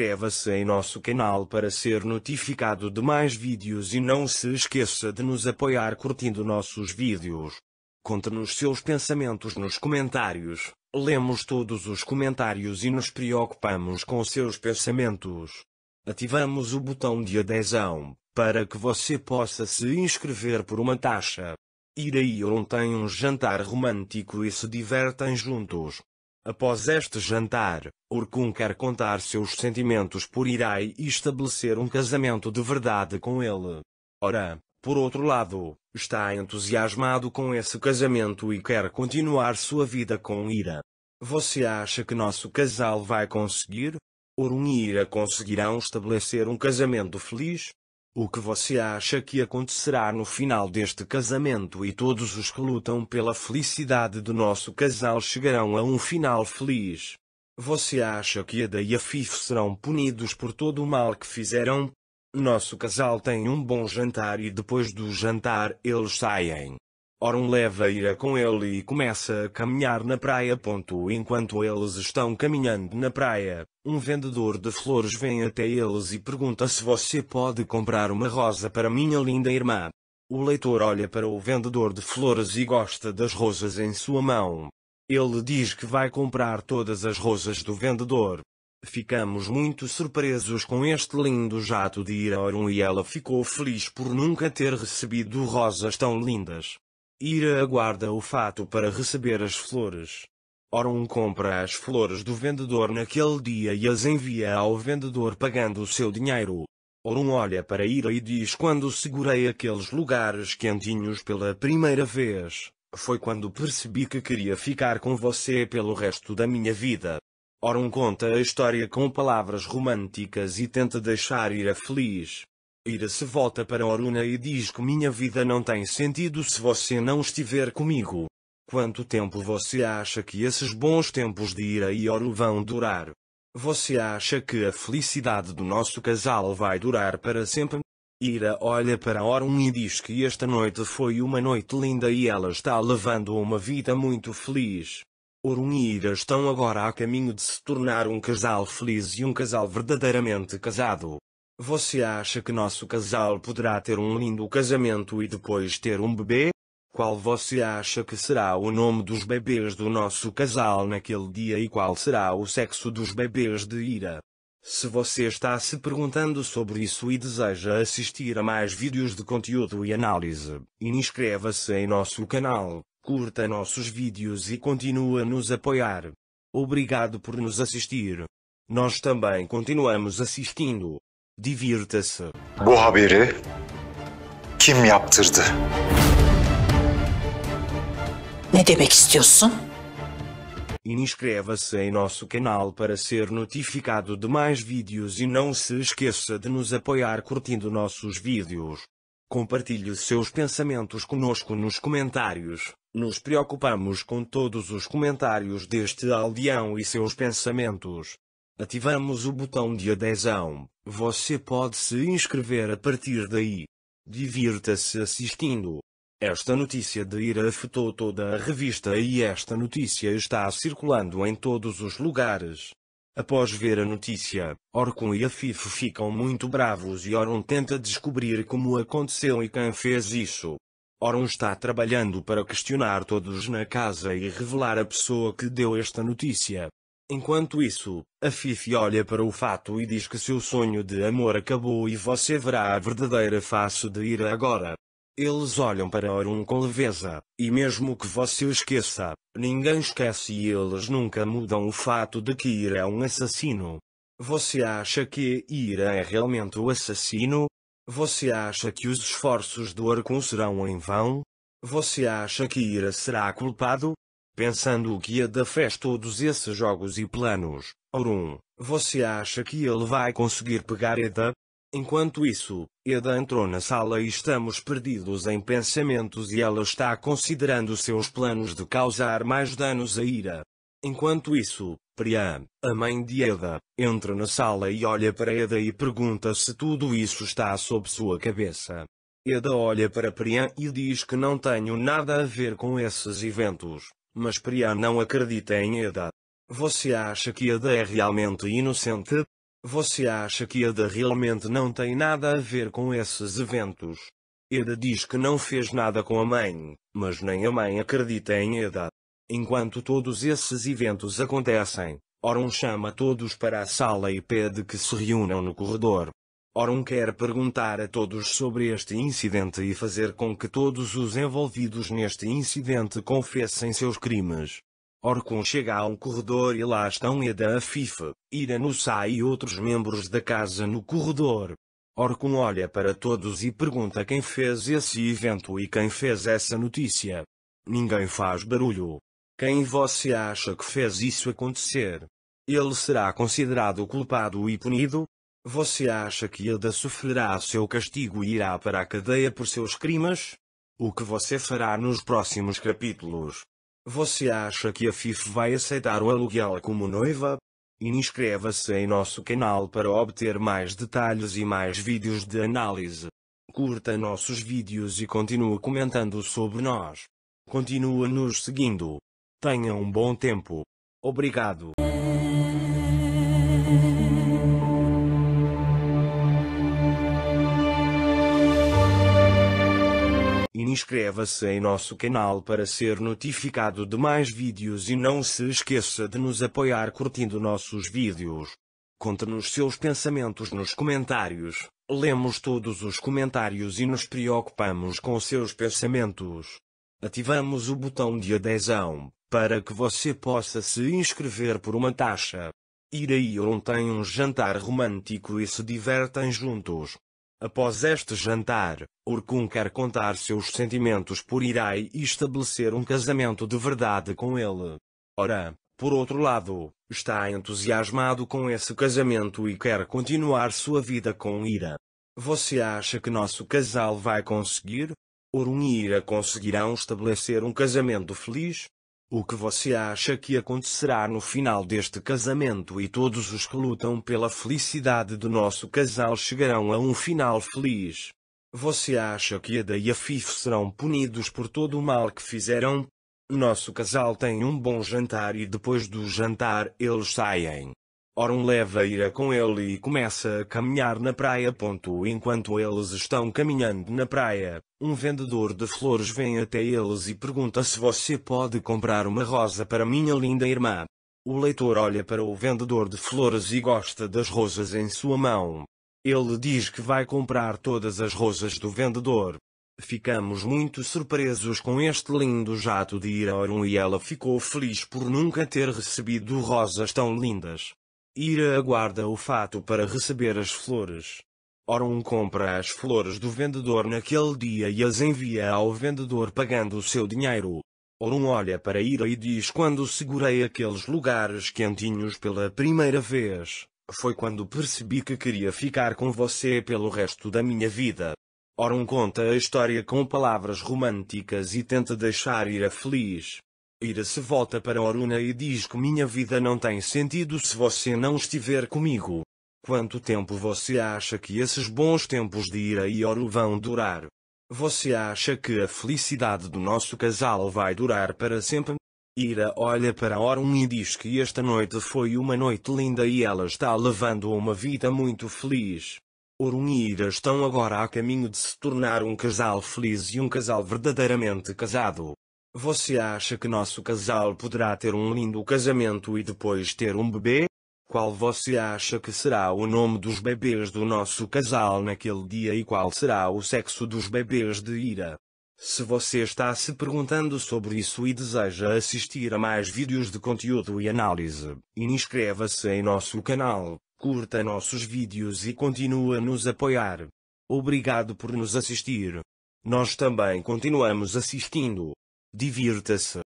Inscreva-se em nosso canal para ser notificado de mais vídeos e não se esqueça de nos apoiar curtindo nossos vídeos. Conte-nos seus pensamentos nos comentários. Lemos todos os comentários e nos preocupamos com seus pensamentos. Ativamos o botão de adesão para que você possa se inscrever por uma taxa. Ira e ontem têm um jantar romântico e se divertem juntos. Após este jantar, Orkun quer contar seus sentimentos por Irai e estabelecer um casamento de verdade com ele. Ora, por outro lado, está entusiasmado com esse casamento e quer continuar sua vida com Ira. Você acha que nosso casal vai conseguir? Orun e Ira conseguirão estabelecer um casamento feliz? O que você acha que acontecerá no final deste casamento e todos os que lutam pela felicidade do nosso casal chegarão a um final feliz? Você acha que Ada e a Fife serão punidos por todo o mal que fizeram? Nosso casal tem um bom jantar e depois do jantar eles saem. Orum leva Ira com ele e começa a caminhar na praia. Ponto. Enquanto eles estão caminhando na praia, um vendedor de flores vem até eles e pergunta se você pode comprar uma rosa para minha linda irmã. O leitor olha para o vendedor de flores e gosta das rosas em sua mão. Ele diz que vai comprar todas as rosas do vendedor. Ficamos muito surpresos com este lindo jato de ira Orum e ela ficou feliz por nunca ter recebido rosas tão lindas. Ira aguarda o fato para receber as flores. Orun compra as flores do vendedor naquele dia e as envia ao vendedor pagando o seu dinheiro. Orun olha para Ira e diz quando segurei aqueles lugares quentinhos pela primeira vez, foi quando percebi que queria ficar com você pelo resto da minha vida. Orun conta a história com palavras românticas e tenta deixar Ira feliz. Ira se volta para Oruna e diz que minha vida não tem sentido se você não estiver comigo. Quanto tempo você acha que esses bons tempos de Ira e Oru vão durar? Você acha que a felicidade do nosso casal vai durar para sempre? Ira olha para Orun e diz que esta noite foi uma noite linda e ela está levando uma vida muito feliz. Orun e Ira estão agora a caminho de se tornar um casal feliz e um casal verdadeiramente casado. Você acha que nosso casal poderá ter um lindo casamento e depois ter um bebê? Qual você acha que será o nome dos bebês do nosso casal naquele dia e qual será o sexo dos bebês de Ira? Se você está se perguntando sobre isso e deseja assistir a mais vídeos de conteúdo e análise, inscreva-se em nosso canal, curta nossos vídeos e continue a nos apoiar. Obrigado por nos assistir. Nós também continuamos assistindo divirta-se. Bu haberi kim yaptırdı? Ne demek istiyorsun? Inscreva-se em nosso canal para ser notificado de mais vídeos e não se esqueça de nos apoiar curtindo nossos vídeos. Compartilhe seus pensamentos conosco nos comentários. Nos preocupamos com todos os comentários deste aldeão e seus pensamentos. Ativamos o botão de adesão. Você pode se inscrever a partir daí. Divirta-se assistindo. Esta notícia de ira afetou toda a revista e esta notícia está circulando em todos os lugares. Após ver a notícia, Orkun e Afif ficam muito bravos e Orun tenta descobrir como aconteceu e quem fez isso. Orun está trabalhando para questionar todos na casa e revelar a pessoa que deu esta notícia. Enquanto isso, a Fifi olha para o fato e diz que seu sonho de amor acabou e você verá a verdadeira face de Ira agora. Eles olham para Orun com leveza, e mesmo que você esqueça, ninguém esquece e eles nunca mudam o fato de que Ira é um assassino. Você acha que Ira é realmente o assassino? Você acha que os esforços do Orkun serão em vão? Você acha que Ira será culpado? pensando o que fez todos esses jogos e planos. Aurum, você acha que ele vai conseguir pegar Eda? Enquanto isso, Eda entrou na sala e estamos perdidos em pensamentos e ela está considerando seus planos de causar mais danos a Ira. Enquanto isso, Priam, a mãe de Eda, entra na sala e olha para Eda e pergunta se tudo isso está sob sua cabeça. Eda olha para Priam e diz que não tenho nada a ver com esses eventos. Mas Priya não acredita em Eda. Você acha que Eda é realmente inocente? Você acha que Eda realmente não tem nada a ver com esses eventos? Eda diz que não fez nada com a mãe, mas nem a mãe acredita em Eda. Enquanto todos esses eventos acontecem, Oron chama todos para a sala e pede que se reúnam no corredor. Orum quer perguntar a todos sobre este incidente e fazer com que todos os envolvidos neste incidente confessem seus crimes. Orkun chega a um corredor e lá estão Eda Fifa, Ira Nussá e outros membros da casa no corredor. Orkun olha para todos e pergunta quem fez esse evento e quem fez essa notícia. Ninguém faz barulho. Quem você acha que fez isso acontecer? Ele será considerado culpado e punido? Você acha que Ada sofrerá seu castigo e irá para a cadeia por seus crimes? O que você fará nos próximos capítulos? Você acha que a FIF vai aceitar o aluguel como noiva? Inscreva-se em nosso canal para obter mais detalhes e mais vídeos de análise. Curta nossos vídeos e continue comentando sobre nós. Continua nos seguindo. Tenha um bom tempo. Obrigado. e inscreva-se em nosso canal para ser notificado de mais vídeos e não se esqueça de nos apoiar curtindo nossos vídeos. Conte-nos seus pensamentos nos comentários, lemos todos os comentários e nos preocupamos com seus pensamentos. Ativamos o botão de adesão, para que você possa se inscrever por uma taxa. Ir aí ontem um jantar romântico e se divertem juntos. Após este jantar, Orkun quer contar seus sentimentos por Irai e estabelecer um casamento de verdade com ele. Ora, por outro lado, está entusiasmado com esse casamento e quer continuar sua vida com Ira. Você acha que nosso casal vai conseguir? Orun e Ira conseguirão estabelecer um casamento feliz? O que você acha que acontecerá no final deste casamento e todos os que lutam pela felicidade do nosso casal chegarão a um final feliz? Você acha que Ada e a Fif serão punidos por todo o mal que fizeram? Nosso casal tem um bom jantar e depois do jantar eles saem. Oron leva Ira com ele e começa a caminhar na praia. Enquanto eles estão caminhando na praia, um vendedor de flores vem até eles e pergunta se você pode comprar uma rosa para minha linda irmã. O leitor olha para o vendedor de flores e gosta das rosas em sua mão. Ele diz que vai comprar todas as rosas do vendedor. Ficamos muito surpresos com este lindo jato de Iraorum e ela ficou feliz por nunca ter recebido rosas tão lindas. Ira aguarda o fato para receber as flores. Orun compra as flores do vendedor naquele dia e as envia ao vendedor pagando o seu dinheiro. Orun olha para Ira e diz quando segurei aqueles lugares quentinhos pela primeira vez, foi quando percebi que queria ficar com você pelo resto da minha vida. Orun conta a história com palavras românticas e tenta deixar Ira feliz. Ira se volta para Oruna e diz que minha vida não tem sentido se você não estiver comigo. Quanto tempo você acha que esses bons tempos de ira e ouro vão durar? Você acha que a felicidade do nosso casal vai durar para sempre? Ira olha para Orun e diz que esta noite foi uma noite linda e ela está levando uma vida muito feliz. Orun e Ira estão agora a caminho de se tornar um casal feliz e um casal verdadeiramente casado. Você acha que nosso casal poderá ter um lindo casamento e depois ter um bebê? Qual você acha que será o nome dos bebês do nosso casal naquele dia e qual será o sexo dos bebês de Ira? Se você está se perguntando sobre isso e deseja assistir a mais vídeos de conteúdo e análise, inscreva-se em nosso canal, curta nossos vídeos e continue a nos apoiar. Obrigado por nos assistir. Nós também continuamos assistindo. Divirta-se.